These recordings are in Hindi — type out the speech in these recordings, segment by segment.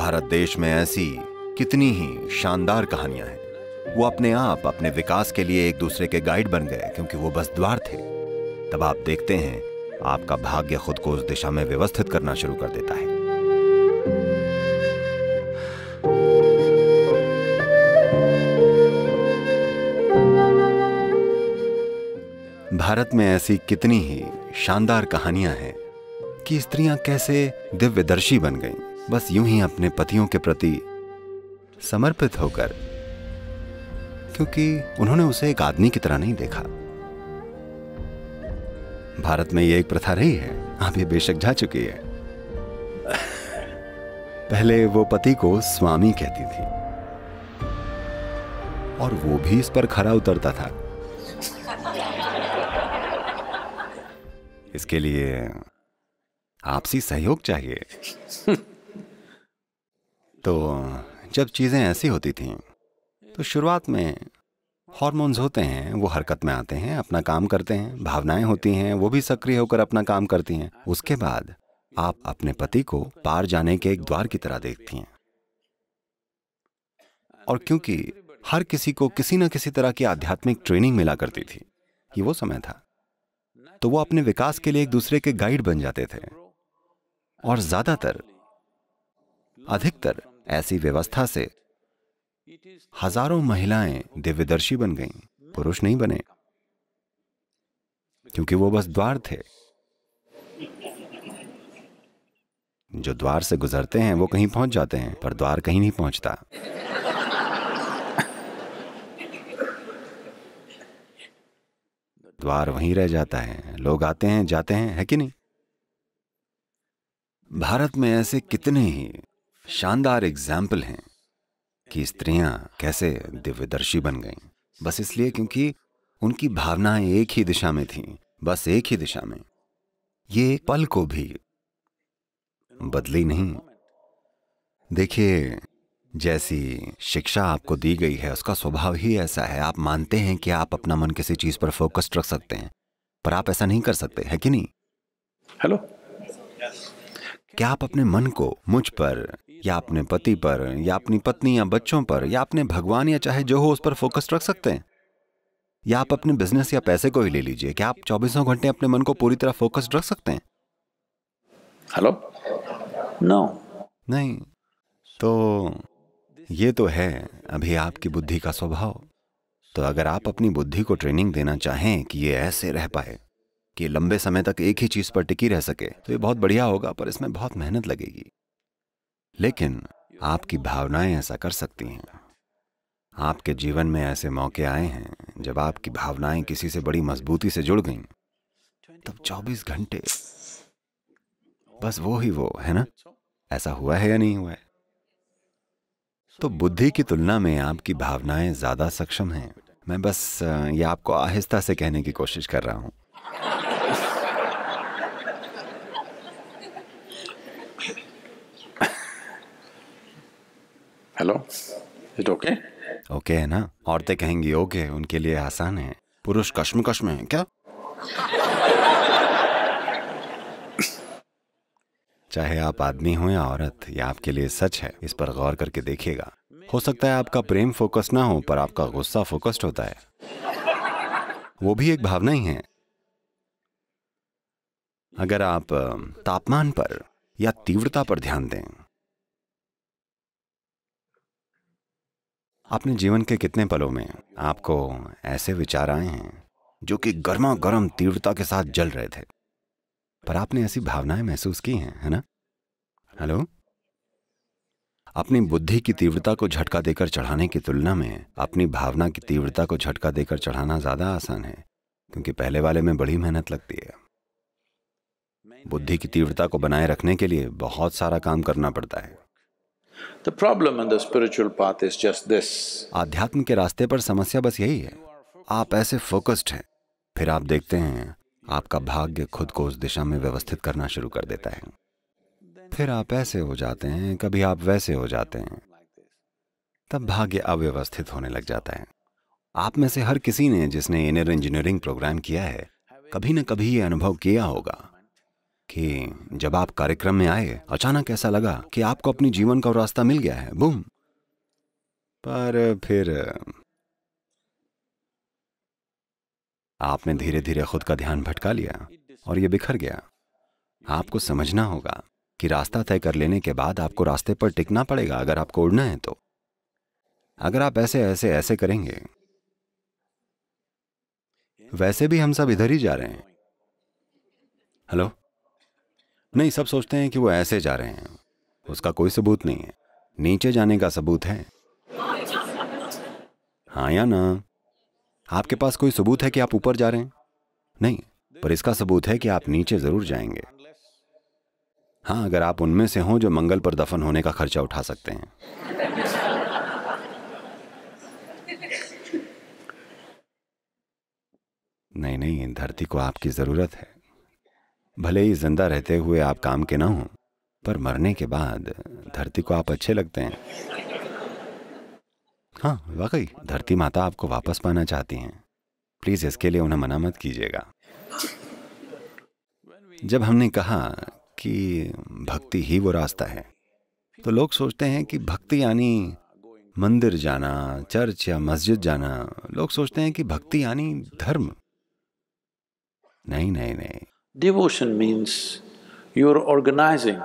भारत देश में ऐसी कितनी ही शानदार कहानियां हैं वो अपने आप अपने विकास के लिए एक दूसरे के गाइड बन गए क्योंकि वो बस द्वार थे तब आप देखते हैं आपका भाग्य खुद को उस दिशा में व्यवस्थित करना शुरू कर देता है भारत में ऐसी कितनी ही शानदार कहानियां हैं कि स्त्रियां कैसे दिव्यदर्शी बन गईं बस यूं ही अपने पतियों के प्रति समर्पित होकर क्योंकि उन्होंने उसे एक आदमी की तरह नहीं देखा भारत में यह एक प्रथा रही है आप ये बेशक जा चुकी है पहले वो पति को स्वामी कहती थी और वो भी इस पर खरा उतरता था इसके लिए आपसी सहयोग चाहिए तो जब चीज़ें ऐसी होती थीं तो शुरुआत में हॉर्मोन्स होते हैं वो हरकत में आते हैं अपना काम करते हैं भावनाएं होती हैं वो भी सक्रिय होकर अपना काम करती हैं उसके बाद आप अपने पति को पार जाने के एक द्वार की तरह देखती हैं और क्योंकि हर किसी को किसी न किसी तरह की आध्यात्मिक ट्रेनिंग मिला करती थी ये वो समय था तो वो अपने विकास के लिए एक दूसरे के गाइड बन जाते थे और ज्यादातर अधिकतर ऐसी व्यवस्था से हजारों महिलाएं दिव्यदर्शी बन गईं, पुरुष नहीं बने क्योंकि वो बस द्वार थे जो द्वार से गुजरते हैं वो कहीं पहुंच जाते हैं पर द्वार कहीं नहीं पहुंचता द्वार वहीं रह जाता है लोग आते हैं जाते हैं है कि नहीं भारत में ऐसे कितने ही शानदार एग्जाम्पल हैं कि स्त्रियां कैसे दिव्यदर्शी बन गईं बस इसलिए क्योंकि उनकी भावनाएं एक ही दिशा में थीं बस एक ही दिशा में ये पल को भी बदली नहीं देखिए जैसी शिक्षा आपको दी गई है उसका स्वभाव ही ऐसा है आप मानते हैं कि आप अपना मन किसी चीज पर फोकस्ड रख सकते हैं पर आप ऐसा नहीं कर सकते है कि नहीं हेलो क्या आप अपने मन को मुझ पर या अपने पति पर या अपनी पत्नी या बच्चों पर या अपने भगवान या चाहे जो हो उस पर फोकस रख सकते हैं या आप अपने बिजनेस या पैसे को ही ले लीजिए क्या आप चौबीसों घंटे अपने मन को पूरी तरह फोकस रख सकते हैं हेलो नो no. नहीं तो ये तो है अभी आपकी बुद्धि का स्वभाव तो अगर आप अपनी बुद्धि को ट्रेनिंग देना चाहें कि ये ऐसे रह पाए कि लंबे समय तक एक ही चीज पर टिकी रह सके तो ये बहुत बढ़िया होगा पर इसमें बहुत मेहनत लगेगी लेकिन आपकी भावनाएं ऐसा कर सकती हैं आपके जीवन में ऐसे मौके आए हैं जब आपकी भावनाएं किसी से बड़ी मजबूती से जुड़ गईं तब 24 घंटे बस वो ही वो है ना ऐसा हुआ है या नहीं हुआ है तो बुद्धि की तुलना में आपकी भावनाएं ज्यादा सक्षम हैं मैं बस ये आपको आहिस्ता से कहने की कोशिश कर रहा हूं हेलो इट ओके ओके है ना औरतें कहेंगी ओके उनके लिए आसान है पुरुष कश्म कश्म है क्या चाहे आप आदमी हो या औरत या आपके लिए सच है इस पर गौर करके देखिएगा हो सकता है आपका प्रेम फोकस ना हो पर आपका गुस्सा फोकस्ड होता है वो भी एक भावना ही है अगर आप तापमान पर या तीव्रता पर ध्यान दें अपने जीवन के कितने पलों में आपको ऐसे विचार आए हैं जो कि गर्मा गर्म तीव्रता के साथ जल रहे थे पर आपने ऐसी भावनाएं महसूस की हैं है ना हेलो अपनी बुद्धि की तीव्रता को झटका देकर चढ़ाने की तुलना में अपनी भावना की तीव्रता को झटका देकर चढ़ाना ज्यादा आसान है क्योंकि पहले वाले में बड़ी मेहनत लगती है बुद्धि की तीव्रता को बनाए रखने के लिए बहुत सारा काम करना पड़ता है The problem in the spiritual path is just this. आध्यात्म के रास्ते पर समस्या बस यही है आप ऐसे फोकस्ड हैं फिर आप देखते हैं आपका भाग्य खुद को उस दिशा में व्यवस्थित करना शुरू कर देता है फिर आप ऐसे हो जाते हैं कभी आप वैसे हो जाते हैं तब भाग्य अव्यवस्थित होने लग जाता है आप में से हर किसी ने जिसने इनर इंजीनियरिंग प्रोग्राम किया है कभी न कभी ये अनुभव किया होगा कि जब आप कार्यक्रम में आए अचानक ऐसा लगा कि आपको अपने जीवन का रास्ता मिल गया है बूम पर फिर आपने धीरे धीरे खुद का ध्यान भटका लिया और ये बिखर गया आपको समझना होगा कि रास्ता तय कर लेने के बाद आपको रास्ते पर टिकना पड़ेगा अगर आपको उड़ना है तो अगर आप ऐसे ऐसे ऐसे करेंगे वैसे भी हम सब इधर ही जा रहे हैं हेलो नहीं सब सोचते हैं कि वो ऐसे जा रहे हैं उसका कोई सबूत नहीं है नीचे जाने का सबूत है हाँ या ना आपके पास कोई सबूत है कि आप ऊपर जा रहे हैं नहीं पर इसका सबूत है कि आप नीचे जरूर जाएंगे हाँ अगर आप उनमें से हों जो मंगल पर दफन होने का खर्चा उठा सकते हैं नहीं नहीं धरती को आपकी जरूरत है भले ही जिंदा रहते हुए आप काम के ना हों पर मरने के बाद धरती को आप अच्छे लगते हैं हाँ वाकई धरती माता आपको वापस पाना चाहती हैं प्लीज़ इसके लिए उन्हें मना मत कीजिएगा जब हमने कहा कि भक्ति ही वो रास्ता है तो लोग सोचते हैं कि भक्ति यानी मंदिर जाना चर्च या मस्जिद जाना लोग सोचते हैं कि भक्ति यानी धर्म नहीं नहीं नहीं Devotion means you're organizing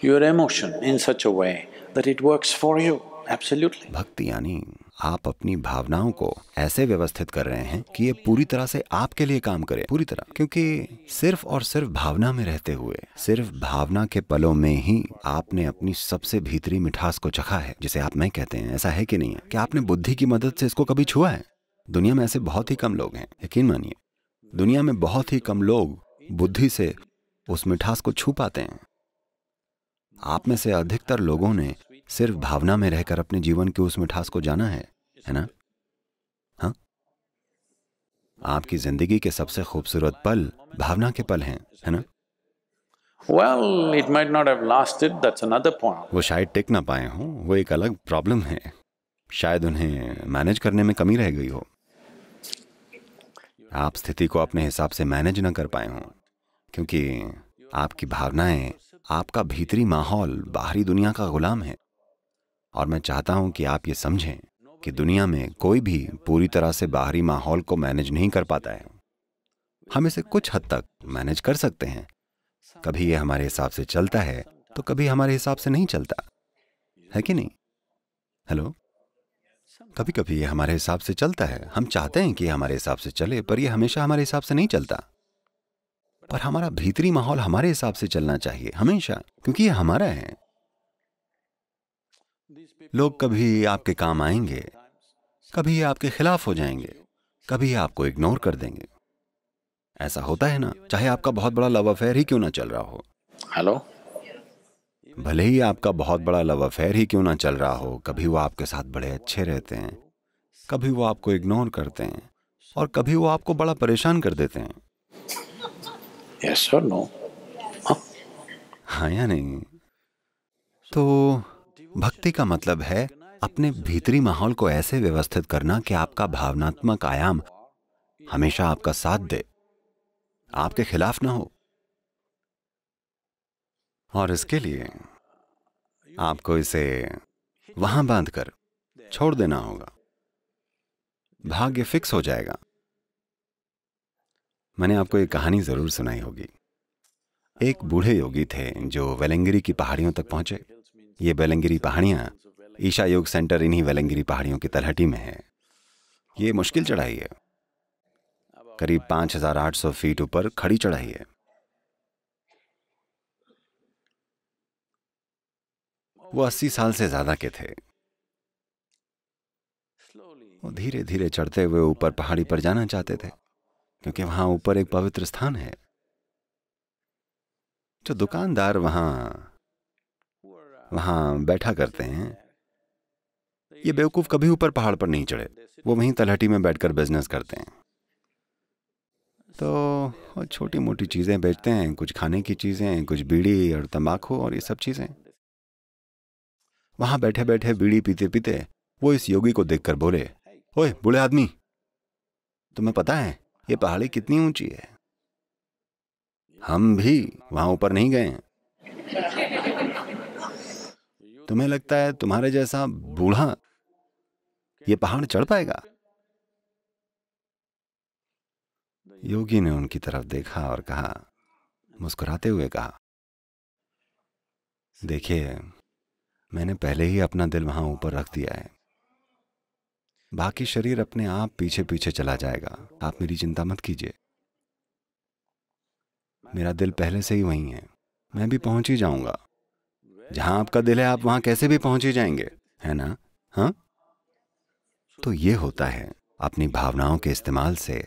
your emotion in such a way that it works for you, absolutely. भक्ति यानी आप अपनी भावनाओं को ऐसे व्यवस्थित कर रहे हैं कि ये पूरी तरह से आपके लिए काम करे पूरी तरह क्योंकि सिर्फ और सिर्फ भावना में रहते हुए सिर्फ भावना के पलों में ही आपने अपनी सबसे भीतरी मिठास को चखा है जिसे आप मैं कहते हैं ऐसा है कि नहीं है क्या आपने बुद्धि की मदद से इसको कभी छुआ है दुनिया में ऐसे बहुत ही कम लोग हैं यकीन मानिए दुनिया में बहुत ही कम लोग बुद्धि से उस मिठास को छू पाते हैं आप में से अधिकतर लोगों ने सिर्फ भावना में रहकर अपने जीवन की उस मिठास को जाना है है ना हाँ आपकी जिंदगी के सबसे खूबसूरत पल भावना के पल हैं है ना Well, it might not have lasted. That's another point. वो शायद टिक ना पाए हों वो एक अलग प्रॉब्लम है शायद उन्हें मैनेज करने में कमी रह गई हो आप स्थिति को अपने हिसाब से मैनेज ना कर पाए हों क्योंकि आपकी भावनाएं आपका भीतरी माहौल बाहरी दुनिया का गुलाम है और मैं चाहता हूं कि आप ये समझें कि दुनिया में कोई भी पूरी तरह से बाहरी माहौल को मैनेज नहीं कर पाता है हम इसे कुछ हद तक मैनेज कर सकते हैं कभी ये हमारे हिसाब से चलता है तो कभी हमारे हिसाब से नहीं चलता है कि नहीं हेलो कभी कभी ये हमारे हिसाब से चलता है हम चाहते हैं कि हमारे हिसाब से चले पर यह हमेशा हमारे हिसाब से नहीं चलता पर हमारा भीतरी माहौल हमारे हिसाब से चलना चाहिए हमेशा क्योंकि यह हमारा है लोग कभी आपके काम आएंगे कभी आपके खिलाफ हो जाएंगे कभी आपको इग्नोर कर देंगे ऐसा होता है ना चाहे आपका बहुत बड़ा लव अफेयर ही क्यों ना चल रहा हो हेलो भले ही आपका बहुत बड़ा लव अफेयर ही क्यों ना चल रहा हो कभी वो आपके साथ बड़े अच्छे रहते हैं कभी वो आपको इग्नोर करते हैं और कभी वो आपको बड़ा परेशान कर देते हैं yes or no? हाँ।, हाँ या नहीं तो भक्ति का मतलब है अपने भीतरी माहौल को ऐसे व्यवस्थित करना कि आपका भावनात्मक आयाम हमेशा आपका साथ दे आपके खिलाफ ना हो और इसके लिए आपको इसे वहां बांधकर छोड़ देना होगा भाग्य फिक्स हो जाएगा मैंने आपको ये कहानी जरूर सुनाई होगी एक बूढ़े योगी थे जो वेलंगिरी की पहाड़ियों तक पहुंचे ये वेलंगिरी पहाड़ियां ईशा योग सेंटर इन्हीं वेलंगिरी पहाड़ियों की तलहटी में है ये मुश्किल चढ़ाई है करीब 5,800 फीट ऊपर खड़ी चढ़ाई है वो अस्सी साल से ज्यादा के थे वो धीरे धीरे चढ़ते हुए ऊपर पहाड़ी पर जाना चाहते थे क्योंकि वहां ऊपर एक पवित्र स्थान है जो दुकानदार वहां वहां बैठा करते हैं ये बेवकूफ कभी ऊपर पहाड़ पर नहीं चढ़े वो वहीं तलहटी में बैठकर बिजनेस करते हैं तो छोटी मोटी चीज़ें बेचते हैं कुछ खाने की चीज़ें कुछ बीड़ी और तंबाकू और ये सब चीज़ें वहां बैठे बैठे बीड़ी पीते पीते वो इस योगी को देखकर बोले ओए बुढ़े आदमी तुम्हें पता है ये पहाड़ी कितनी ऊंची है हम भी वहां ऊपर नहीं गए तुम्हें लगता है तुम्हारे जैसा बूढ़ा ये पहाड़ चढ़ पाएगा योगी ने उनकी तरफ देखा और कहा मुस्कुराते हुए कहा देखिए मैंने पहले ही अपना दिल वहां ऊपर रख दिया है बाकी शरीर अपने आप पीछे पीछे चला जाएगा आप मेरी चिंता मत कीजिए मेरा दिल पहले से ही वहीं है मैं भी पहुंच ही जाऊंगा जहां आपका दिल है आप वहां कैसे भी पहुंच ही जाएंगे है ना हाँ तो ये होता है अपनी भावनाओं के इस्तेमाल से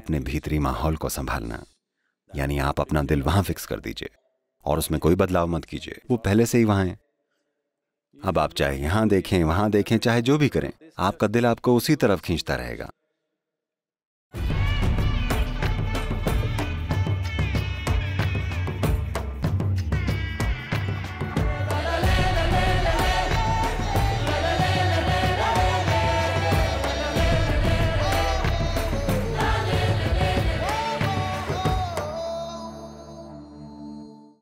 अपने भीतरी माहौल को संभालना यानी आप अपना दिल वहां फिक्स कर दीजिए और उसमें कोई बदलाव मत कीजिए वो पहले से ही वहां है अब आप चाहे यहाँ देखें वहां देखें चाहे जो भी करें आपका दिल आपको उसी तरफ खींचता रहेगा